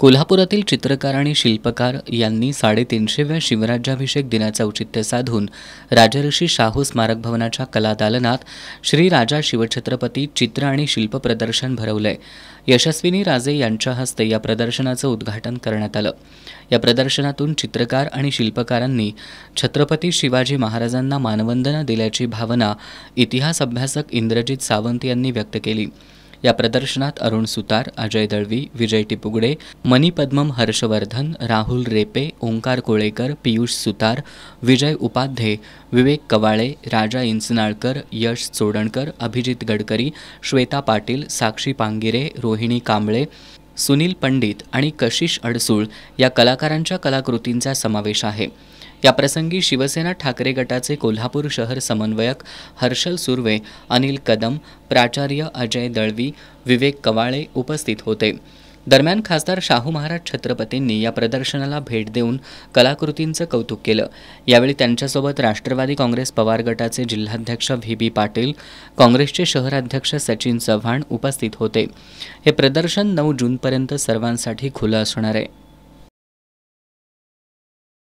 कोल्हापुरातील चित्रकार आणि शिल्पकार यांनी साडेतीनशेव्या शिवराज्याभिषेक दिनाचं औचित्य साधून राजर्षी शाहू स्मारक भवनाच्या कलादालनात श्री राजा शिवछत्रपती चित्र आणि शिल्प प्रदर्शन भरवलंय यशस्विनी राजे यांच्या हस्ते या प्रदर्शनाचं उद्घाटन करण्यात आलं या प्रदर्शनातून चित्रकार आणि शिल्पकारांनी छत्रपती शिवाजी महाराजांना मानवंदना दिल्याची भावना इतिहास अभ्यासक इंद्रजित सावंत यांनी व्यक्त केली या प्रदर्शनात अरुण सुतार अजय दळवी विजय टिपुगडे पद्मम हर्षवर्धन राहुल रेपे ओंकार कोळेकर पियुष सुतार विजय उपाध्ये विवेक कवाळे राजा इंचनाळकर यश चोडणकर अभिजित गडकरी श्वेता पाटील साक्षी पांगिरे रोहिणी कांबळे सुनील पंडित आणि कशिश अडसूळ या कलाकारांच्या कलाकृतींचा समावेश आहे याप्रसंगी शिवसेना ठाकरे गटाचे कोल्हापूर शहर समन्वयक हर्षल सुर्वे अनिल कदम प्राचार्य अजय दळवी विवेक कवाळे उपस्थित होते दरम्यान खासदार शाहू महाराज छत्रपतींनी या प्रदर्शनाला भेट देऊन कलाकृतींचं कौतुक केलं यावेळी त्यांच्यासोबत राष्ट्रवादी काँग्रेस पवार गटाचे जिल्हाध्यक्ष व्ही बी पाटील काँग्रेसचे शहराध्यक्ष सचिन चव्हाण उपस्थित होते हे प्रदर्शन नऊ जूनपर्यंत सर्वांसाठी खुलं असणार आहे